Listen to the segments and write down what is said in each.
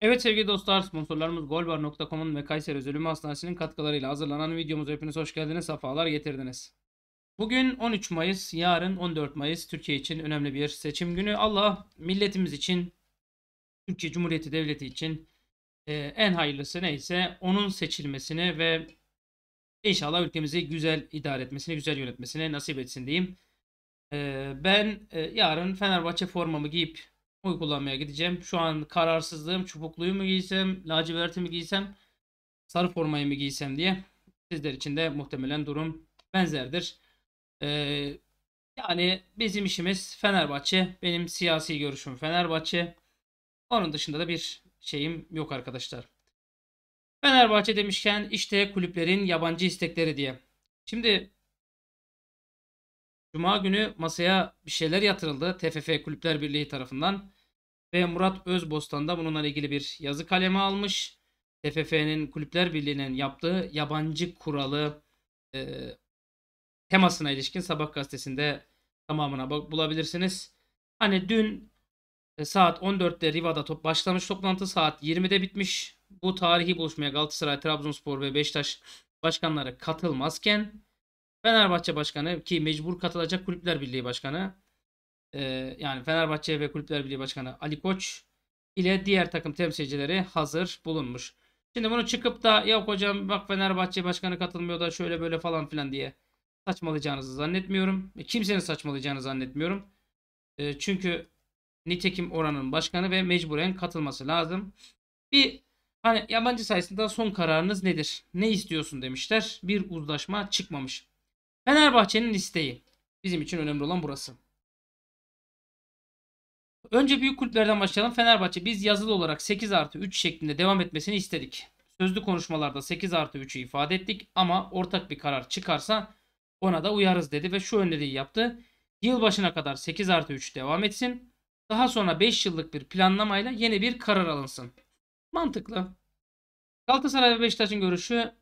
Evet sevgili dostlar sponsorlarımız golbar.com'un ve Kayseri Özölüm Hastanesi'nin katkılarıyla hazırlanan videomuz hepiniz hoş geldiniz, sefalar getirdiniz. Bugün 13 Mayıs, yarın 14 Mayıs Türkiye için önemli bir seçim günü. Allah milletimiz için, Türkiye Cumhuriyeti Devleti için e, en hayırlısı neyse onun seçilmesini ve inşallah ülkemizi güzel idare etmesini, güzel yönetmesini nasip etsin diyeyim. E, ben e, yarın Fenerbahçe formamı giyip kullanmaya gideceğim. Şu an kararsızlığım çubukluyu mu giysem, laciverti mi giysem, sarı formayı mı giysem diye. Sizler için de muhtemelen durum benzerdir. Ee, yani bizim işimiz Fenerbahçe. Benim siyasi görüşüm Fenerbahçe. Onun dışında da bir şeyim yok arkadaşlar. Fenerbahçe demişken işte kulüplerin yabancı istekleri diye. Şimdi Cuma günü masaya bir şeyler yatırıldı TFF Kulüpler Birliği tarafından ve Murat Özbostan da bununla ilgili bir yazı kaleme almış. TFF'nin Kulüpler Birliği'nin yaptığı yabancı kuralı e, temasına ilişkin Sabah gazetesinde tamamına bulabilirsiniz. Hani dün e, saat 14'te Riva'da top başlamış toplantı saat 20'de bitmiş. Bu tarihi buluşmaya Galatasaray, Trabzonspor ve Beşiktaş başkanları katılmazken Fenerbahçe Başkanı ki mecbur katılacak Kulüpler Birliği Başkanı e, yani Fenerbahçe ve Kulüpler Birliği Başkanı Ali Koç ile diğer takım temsilcileri hazır bulunmuş. Şimdi bunu çıkıp da yok hocam bak Fenerbahçe Başkanı katılmıyor da şöyle böyle falan filan diye saçmalayacağınızı zannetmiyorum. E, kimsenin saçmalayacağını zannetmiyorum. E, çünkü nitekim oranın başkanı ve mecburen katılması lazım. Bir hani yabancı sayısında son kararınız nedir? Ne istiyorsun demişler. Bir uzlaşma çıkmamış. Fenerbahçe'nin isteği. Bizim için önemli olan burası. Önce büyük kulüplerden başlayalım. Fenerbahçe biz yazılı olarak 8 artı 3 şeklinde devam etmesini istedik. Sözlü konuşmalarda 8 artı 3'ü ifade ettik ama ortak bir karar çıkarsa ona da uyarız dedi ve şu öneriyi yaptı. Yılbaşına kadar 8 artı 3 devam etsin. Daha sonra 5 yıllık bir planlamayla yeni bir karar alınsın. Mantıklı. Galatasaray ve Beşiktaş'ın görüşü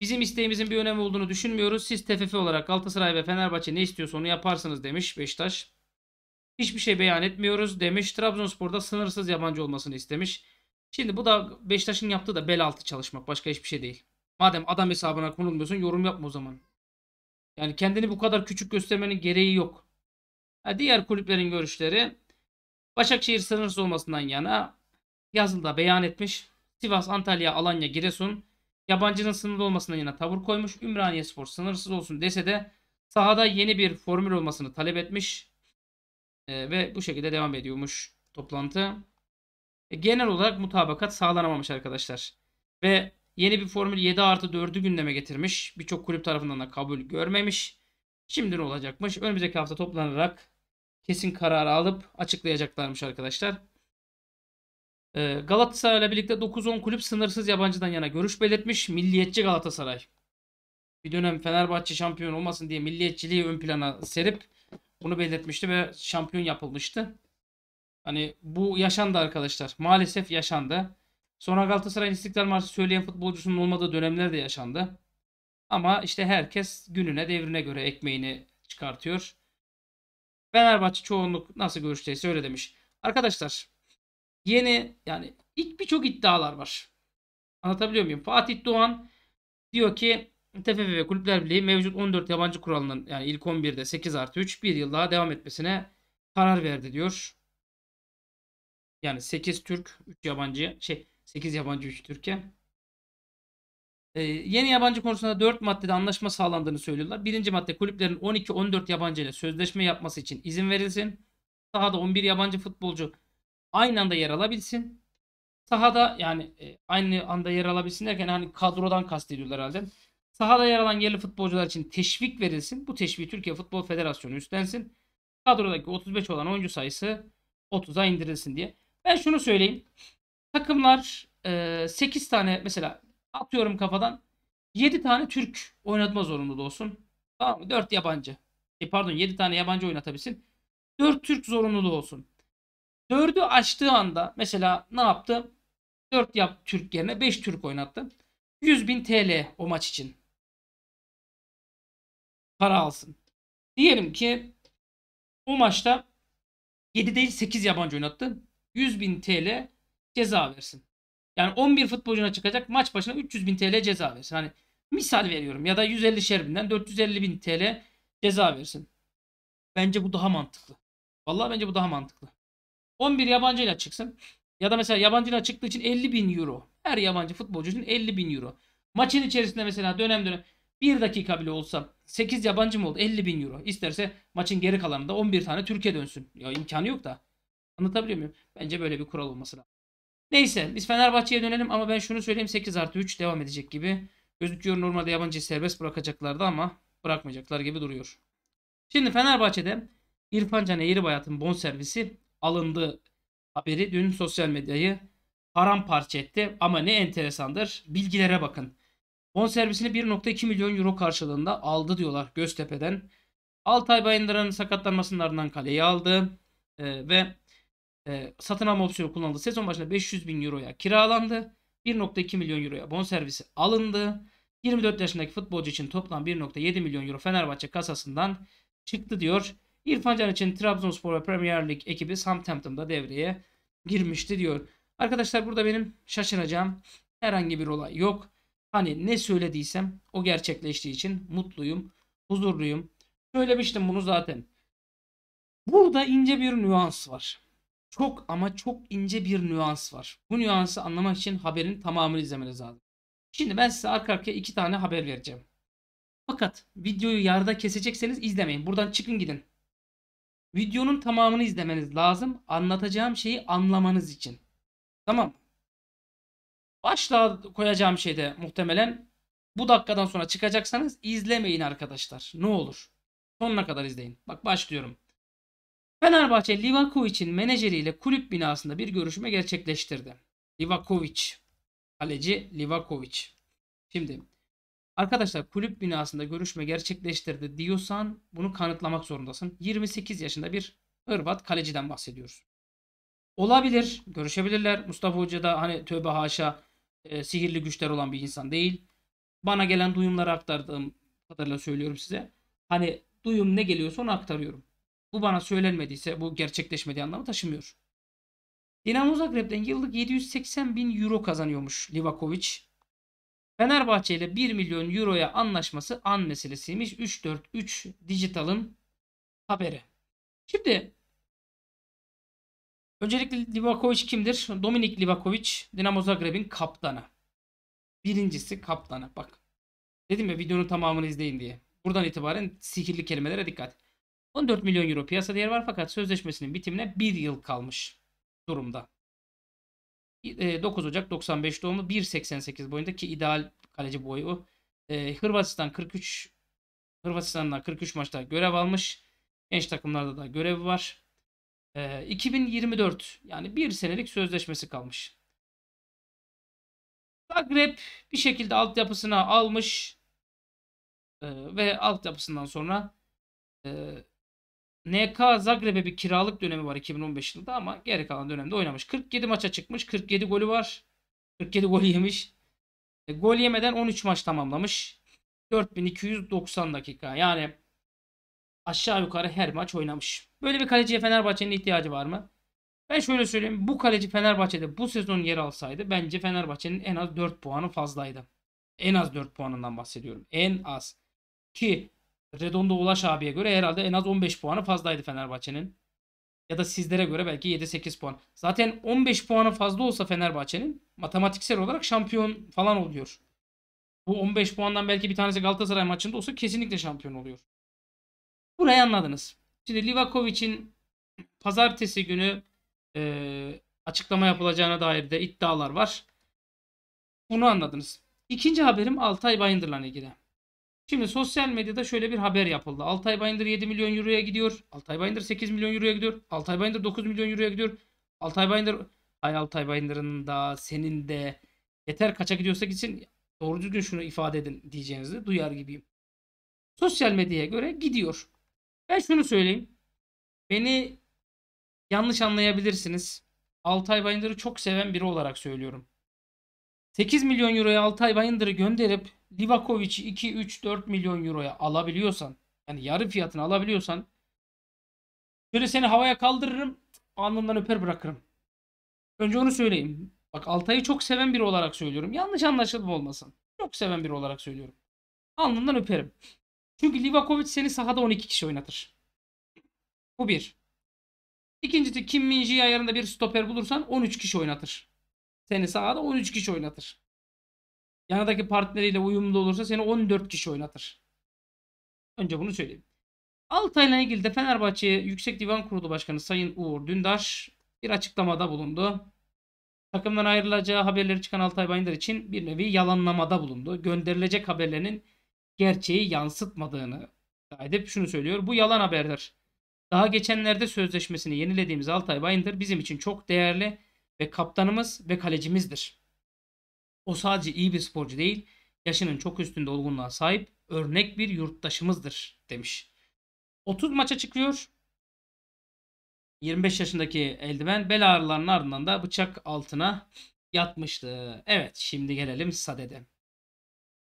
bizim isteğimizin bir önemi olduğunu düşünmüyoruz. Siz TFF olarak Galatasaray ve Fenerbahçe ne istiyorsa onu yaparsınız demiş Beşiktaş. Hiçbir şey beyan etmiyoruz demiş. Trabzonspor'da sınırsız yabancı olmasını istemiş. Şimdi bu da Beşiktaş'ın yaptığı da bel altı çalışmak. Başka hiçbir şey değil. Madem adam hesabına konulmuyorsun yorum yapma o zaman. Yani kendini bu kadar küçük göstermenin gereği yok. Ha, diğer kulüplerin görüşleri Başakşehir sınırsız olmasından yana yazılıda beyan etmiş. Sivas, Antalya, Alanya, Giresun yabancının sınırlı olmasından yana tavır koymuş. Ümraniye Spor sınırsız olsun dese de sahada yeni bir formül olmasını talep etmiş. Ee, ve bu şekilde devam ediyormuş toplantı. E, genel olarak mutabakat sağlanamamış arkadaşlar. Ve yeni bir formül 7 artı 4'ü gündeme getirmiş. Birçok kulüp tarafından da kabul görmemiş. Şimdi ne olacakmış? Önümüzdeki hafta toplanarak kesin kararı alıp açıklayacaklarmış arkadaşlar. E, Galatasaray ile birlikte 9-10 kulüp sınırsız yabancıdan yana görüş belirtmiş. Milliyetçi Galatasaray bir dönem Fenerbahçe şampiyon olmasın diye milliyetçiliği ön plana serip bunu belirtmişti ve şampiyon yapılmıştı. Hani bu yaşandı arkadaşlar. Maalesef yaşandı. Sonra Galatasaray İstiklal Marşı söyleyen futbolcusunun olmadığı dönemler de yaşandı. Ama işte herkes gününe devrine göre ekmeğini çıkartıyor. Fenerbahçe çoğunluk nasıl görüşteyse öyle demiş. Arkadaşlar yeni yani ilk birçok iddialar var. Anlatabiliyor muyum? Fatih Doğan diyor ki TFF ve Kulüpler Birliği mevcut 14 yabancı kuralının yani ilk 11'de 8 artı 3 bir yıl daha devam etmesine karar verdi diyor. Yani 8 Türk 3 yabancı şey 8 yabancı 3 Türkiye. Ee, yeni yabancı konusunda 4 maddede anlaşma sağlandığını söylüyorlar. Birinci madde kulüplerin 12-14 yabancı ile sözleşme yapması için izin verilsin. Sahada 11 yabancı futbolcu aynı anda yer alabilsin. Sahada yani e, aynı anda yer alabilsin derken hani kadrodan kastediyorlar herhalde. Sahada yer alan yerli futbolcular için teşvik verilsin. Bu teşviği Türkiye Futbol Federasyonu üstlensin. Kadrodaki 35 olan oyuncu sayısı 30'a indirilsin diye. Ben şunu söyleyeyim. Takımlar 8 e, tane mesela atıyorum kafadan 7 tane Türk oynatma zorunluluğu olsun. Tamam mı? 4 yabancı. E pardon 7 tane yabancı oynatabilsin. 4 Türk zorunluluğu olsun. 4'ü açtığı anda mesela ne yaptı? 4 yap Türk yerine 5 Türk oynattı. 100 bin TL o maç için para alsın. Diyelim ki o maçta 7 değil 8 yabancı oynattı. 100 bin TL ceza versin. Yani 11 futbolcuna çıkacak maç başına 300 bin TL ceza versin. Hani misal veriyorum ya da 150 şerbinden 450 bin TL ceza versin. Bence bu daha mantıklı. Vallahi bence bu daha mantıklı. 11 yabancıyla çıksın. Ya da mesela yabancıyla çıktığı için 50 bin euro. Her yabancı futbolcu için 50 bin euro. Maçın içerisinde mesela dönem dönem 1 dakika bile olsa 8 yabancı mı oldu? 50 bin euro. İsterse maçın geri kalanında 11 tane Türkiye dönsün. Ya imkanı yok da. Anlatabiliyor muyum? Bence böyle bir kural olması lazım. Neyse biz Fenerbahçe'ye dönelim ama ben şunu söyleyeyim 8 artı 3 devam edecek gibi. Gözüküyor normalde yabancıyı serbest bırakacaklardı ama bırakmayacaklar gibi duruyor. Şimdi Fenerbahçe'de İrfan Can Eğribayat'ın bonservisi alındı haberi dün sosyal medyayı paramparça etti. Ama ne enteresandır bilgilere bakın. Bon servisini 1.2 milyon euro karşılığında aldı diyorlar Göztepe'den. Altay Bayındır'ın sakatlanmasının ardından kaleyi aldı. E, ve e, satın alma opsiyonu kullanıldı. Sezon başında 500 bin euroya kiralandı. 1.2 milyon euroya bon servisi alındı. 24 yaşındaki futbolcu için toplam 1.7 milyon euro Fenerbahçe kasasından çıktı diyor. İrfan Can için Trabzonspor ve Premier Lig ekibi Southampton'da devreye girmişti diyor. Arkadaşlar burada benim şaşıracağım herhangi bir olay yok. Hani ne söylediysem o gerçekleştiği için mutluyum, huzurluyum. Söylemiştim bunu zaten. Burada ince bir nüans var. Çok ama çok ince bir nüans var. Bu nüansı anlamak için haberin tamamını izlemeniz lazım. Şimdi ben size arka arkaya iki tane haber vereceğim. Fakat videoyu yarıda kesecekseniz izlemeyin. Buradan çıkın gidin. Videonun tamamını izlemeniz lazım. Anlatacağım şeyi anlamanız için. Tamam Başlığa koyacağım şeyde muhtemelen bu dakikadan sonra çıkacaksanız izlemeyin arkadaşlar. Ne olur. Sonuna kadar izleyin. Bak başlıyorum. Fenerbahçe Livakovic'in menajeriyle kulüp binasında bir görüşme gerçekleştirdi. Livakovic. Kaleci Livakovic. Şimdi arkadaşlar kulüp binasında görüşme gerçekleştirdi diyorsan bunu kanıtlamak zorundasın. 28 yaşında bir Hırvat kaleciden bahsediyoruz. Olabilir. Görüşebilirler. Mustafa Hoca da hani tövbe haşa e, sihirli güçler olan bir insan değil. Bana gelen duyumları aktardığım kadarıyla söylüyorum size. Hani duyum ne geliyorsa onu aktarıyorum. Bu bana söylenmediyse bu gerçekleşmediği anlamı taşımıyor. Dinamo Zagreb'den yıllık 780 bin euro kazanıyormuş Livakovic. Fenerbahçe ile 1 milyon euroya anlaşması an meselesiymiş. 343 Digital'ın haberi. Şimdi Öncelikle Livakovic kimdir? Dominik Livakovic Dinamo Zagreb'in kaptanı. Birincisi kaptanı. Bak. Dedim ya videonun tamamını izleyin diye. Buradan itibaren sihirli kelimelere dikkat. 14 milyon euro piyasa değeri var fakat sözleşmesinin bitimine 1 yıl kalmış durumda. 9 e, Ocak 95 doğumlu 1.88 boyunda ki ideal kaleci boyu. E, Hırvatistan 43 Hırvatistan'dan 43 maçta görev almış. Genç takımlarda da görevi var. E, ee, 2024 yani bir senelik sözleşmesi kalmış. Zagreb bir şekilde altyapısına almış e, ve altyapısından sonra e, ee, NK Zagreb'e bir kiralık dönemi var 2015 yılında ama geri kalan dönemde oynamış. 47 maça çıkmış. 47 golü var. 47 gol yemiş. E, gol yemeden 13 maç tamamlamış. 4290 dakika. Yani aşağı yukarı her maç oynamış. Böyle bir kaleciye Fenerbahçe'nin ihtiyacı var mı? Ben şöyle söyleyeyim. Bu kaleci Fenerbahçe'de bu sezon yer alsaydı bence Fenerbahçe'nin en az 4 puanı fazlaydı. En az 4 puanından bahsediyorum. En az. Ki Redondo Ulaş abiye göre herhalde en az 15 puanı fazlaydı Fenerbahçe'nin. Ya da sizlere göre belki 7-8 puan. Zaten 15 puanı fazla olsa Fenerbahçe'nin matematiksel olarak şampiyon falan oluyor. Bu 15 puandan belki bir tanesi Galatasaray maçında olsa kesinlikle şampiyon oluyor. Burayı anladınız. Şimdi Livakovic'in pazartesi günü e, açıklama yapılacağına dair de iddialar var. Bunu anladınız. İkinci haberim Altay Bayındır'la ilgili. Şimdi sosyal medyada şöyle bir haber yapıldı. Altay Bayındır 7 milyon euroya gidiyor. Altay Bayındır 8 milyon euroya gidiyor. Altay Bayındır 9 milyon euroya gidiyor. Altay Bayındır Ay Altay Bayındır'ın da senin de yeter kaça gidiyorsa gitsin doğru düzgün şunu ifade edin diyeceğinizi duyar gibiyim. Sosyal medyaya göre gidiyor. Ben şunu söyleyeyim. Beni yanlış anlayabilirsiniz. Altay Bayındır'ı çok seven biri olarak söylüyorum. 8 milyon euroya Altay Bayındır'ı gönderip Livakovic'i 2 3 4 milyon euroya alabiliyorsan yani yarı fiyatını alabiliyorsan şöyle seni havaya kaldırırım alnından öper bırakırım. Önce onu söyleyeyim. Bak Altay'ı çok seven biri olarak söylüyorum. Yanlış anlaşılma olmasın. Çok seven biri olarak söylüyorum. Alnından öperim. Çünkü Livakovic seni sahada 12 kişi oynatır. Bu bir. İkincisi Kim Minji ayarında bir stoper bulursan 13 kişi oynatır. Seni sahada 13 kişi oynatır. Yanındaki partneriyle uyumlu olursa seni 14 kişi oynatır. Önce bunu söyleyeyim. Altay'la ilgili de Fenerbahçe Yüksek Divan Kurulu Başkanı Sayın Uğur Dündar bir açıklamada bulundu. Takımdan ayrılacağı haberleri çıkan Altay Bayındır için bir nevi yalanlamada bulundu. Gönderilecek haberlerinin gerçeği yansıtmadığını edip şunu söylüyor. Bu yalan haberdir. Daha geçenlerde sözleşmesini yenilediğimiz Altay Bayındır bizim için çok değerli ve kaptanımız ve kalecimizdir. O sadece iyi bir sporcu değil, yaşının çok üstünde olgunluğa sahip örnek bir yurttaşımızdır demiş. 30 maça çıkıyor. 25 yaşındaki eldiven bel ağrılarının ardından da bıçak altına yatmıştı. Evet şimdi gelelim Sade'de.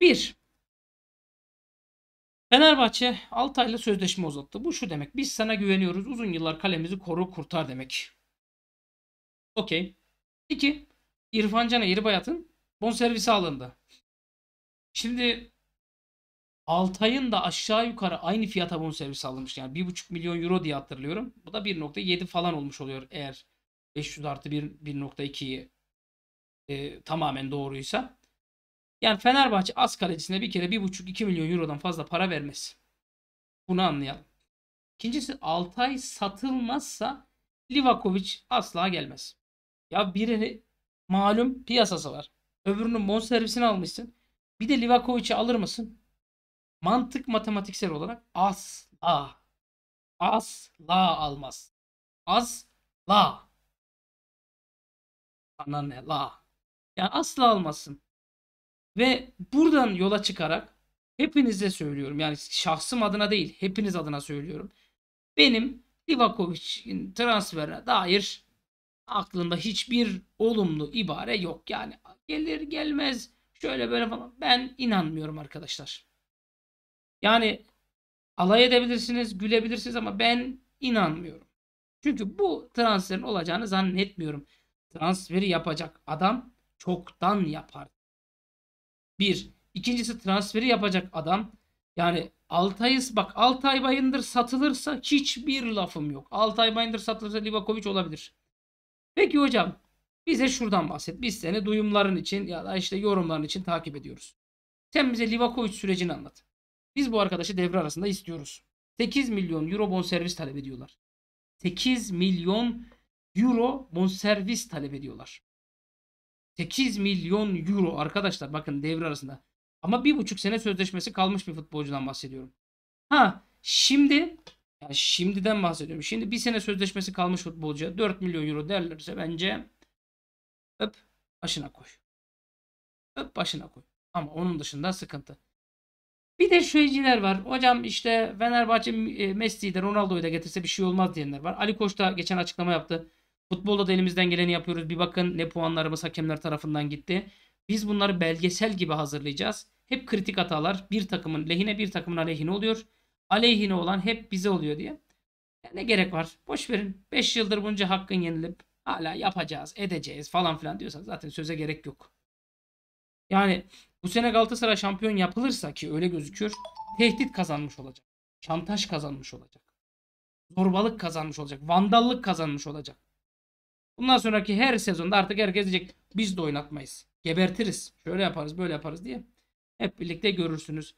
1. Fenerbahçe Altay'la sözleşme uzattı. Bu şu demek. Biz sana güveniyoruz. Uzun yıllar kalemizi koru kurtar demek. Okey. 2. İrfan Can'a Bayat'ın bonservisi alındı. Şimdi Altay'ın da aşağı yukarı aynı fiyata bonservis alınmış. Yani 1,5 milyon euro diye hatırlıyorum. Bu da 1.7 falan olmuş oluyor eğer 500 artı 1.2'yi e, tamamen doğruysa. Yani Fenerbahçe az kalecisine bir kere 1,5-2 milyon eurodan fazla para vermez. Bunu anlayalım. İkincisi Altay satılmazsa Livakovic asla gelmez. Ya birini malum piyasası var. Öbürünün bon servisini almışsın. Bir de Livakovic'i alır mısın? Mantık matematiksel olarak asla asla almaz. Asla. Ana ne la. Yani asla almazsın. Ve buradan yola çıkarak hepinize söylüyorum. Yani şahsım adına değil, hepiniz adına söylüyorum. Benim Livakovic'in transferine dair aklımda hiçbir olumlu ibare yok. Yani gelir gelmez şöyle böyle falan. Ben inanmıyorum arkadaşlar. Yani alay edebilirsiniz, gülebilirsiniz ama ben inanmıyorum. Çünkü bu transferin olacağını zannetmiyorum. Transferi yapacak adam çoktan yapar. Bir. İkincisi transferi yapacak adam. Yani Altayız, bak Altay Bayındır satılırsa hiçbir lafım yok. Altay Bayındır satılırsa Livakovic olabilir. Peki hocam bize şuradan bahset. Biz seni duyumların için ya da işte yorumların için takip ediyoruz. Sen bize Livakovic sürecini anlat. Biz bu arkadaşı devre arasında istiyoruz. 8 milyon euro bonservis talep ediyorlar. 8 milyon euro bonservis talep ediyorlar. 8 milyon euro arkadaşlar bakın devre arasında. Ama bir buçuk sene sözleşmesi kalmış bir futbolcudan bahsediyorum. Ha şimdi yani şimdiden bahsediyorum. Şimdi bir sene sözleşmesi kalmış futbolcuya 4 milyon euro derlerse bence öp başına koy. Öp başına koy. Ama onun dışında sıkıntı. Bir de şeyciler var. Hocam işte Fenerbahçe e, Messi'yi de Ronaldo'yu da getirse bir şey olmaz diyenler var. Ali Koç da geçen açıklama yaptı. Futbolda da elimizden geleni yapıyoruz. Bir bakın ne puanlarımız hakemler tarafından gitti. Biz bunları belgesel gibi hazırlayacağız. Hep kritik hatalar bir takımın lehine bir takımın aleyhine oluyor. Aleyhine olan hep bize oluyor diye. Ya ne gerek var? Boş verin. 5 yıldır bunca hakkın yenilip hala yapacağız, edeceğiz falan filan diyorsan zaten söze gerek yok. Yani bu sene Galatasaray şampiyon yapılırsa ki öyle gözüküyor. Tehdit kazanmış olacak. Şantaj kazanmış olacak. Zorbalık kazanmış olacak. Vandallık kazanmış olacak. Bundan sonraki her sezonda artık herkes diyecek biz de oynatmayız. Gebertiriz. Şöyle yaparız böyle yaparız diye. Hep birlikte görürsünüz.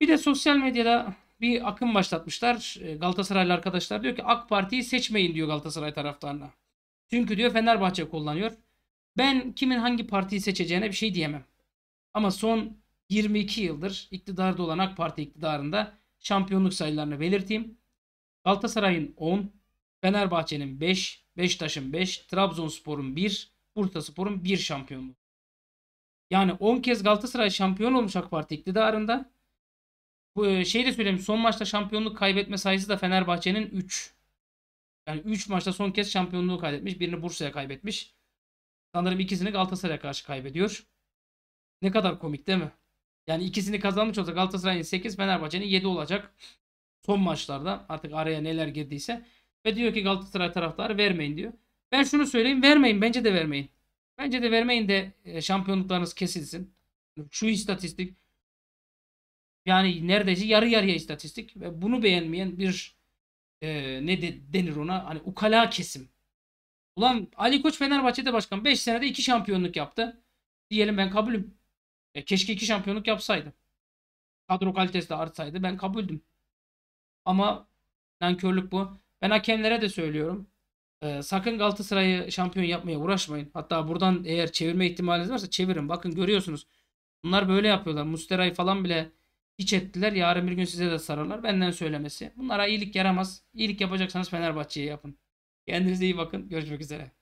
Bir de sosyal medyada bir akım başlatmışlar. Ee, Galatasaraylı arkadaşlar diyor ki AK Parti'yi seçmeyin diyor Galatasaray taraftarına. Çünkü diyor Fenerbahçe kullanıyor. Ben kimin hangi partiyi seçeceğine bir şey diyemem. Ama son 22 yıldır iktidarda olan AK Parti iktidarında şampiyonluk sayılarını belirteyim. Galatasaray'ın 10, Fenerbahçe'nin 5, Beşiktaş'ın 5, Trabzonspor'un 1, Bursaspor'un 1 şampiyonluğu. Yani 10 kez Galatasaray şampiyon olmuş AK Parti iktidarında. Bu şey de söyleyeyim son maçta şampiyonluk kaybetme sayısı da Fenerbahçe'nin 3. Yani 3 maçta son kez şampiyonluğu kaybetmiş. Birini Bursa'ya kaybetmiş. Sanırım ikisini Galatasaray'a karşı kaybediyor. Ne kadar komik değil mi? Yani ikisini kazanmış olsa Galatasaray'ın 8, Fenerbahçe'nin 7 olacak. Son maçlarda artık araya neler girdiyse ve diyor ki Galatasaray taraftarı vermeyin diyor. Ben şunu söyleyeyim vermeyin bence de vermeyin. Bence de vermeyin de e, şampiyonluklarınız kesilsin. Şu istatistik yani neredeyse yarı yarıya istatistik ve bunu beğenmeyen bir e, ne de, denir ona hani ukala kesim. Ulan Ali Koç Fenerbahçe'de başkan 5 senede 2 şampiyonluk yaptı. Diyelim ben kabulüm. E, keşke 2 şampiyonluk yapsaydı. Kadro kalitesi de artsaydı ben kabuldüm. Ama nankörlük bu. Ben hakemlere de söylüyorum. E, sakın Galatasaray'ı şampiyon yapmaya uğraşmayın. Hatta buradan eğer çevirme ihtimaliniz varsa çevirin. Bakın görüyorsunuz. Bunlar böyle yapıyorlar. Mustera'yı falan bile hiç ettiler. Yarın bir gün size de sararlar. Benden söylemesi. Bunlara iyilik yaramaz. İyilik yapacaksanız Fenerbahçe'ye yapın. Kendinize iyi bakın. Görüşmek üzere.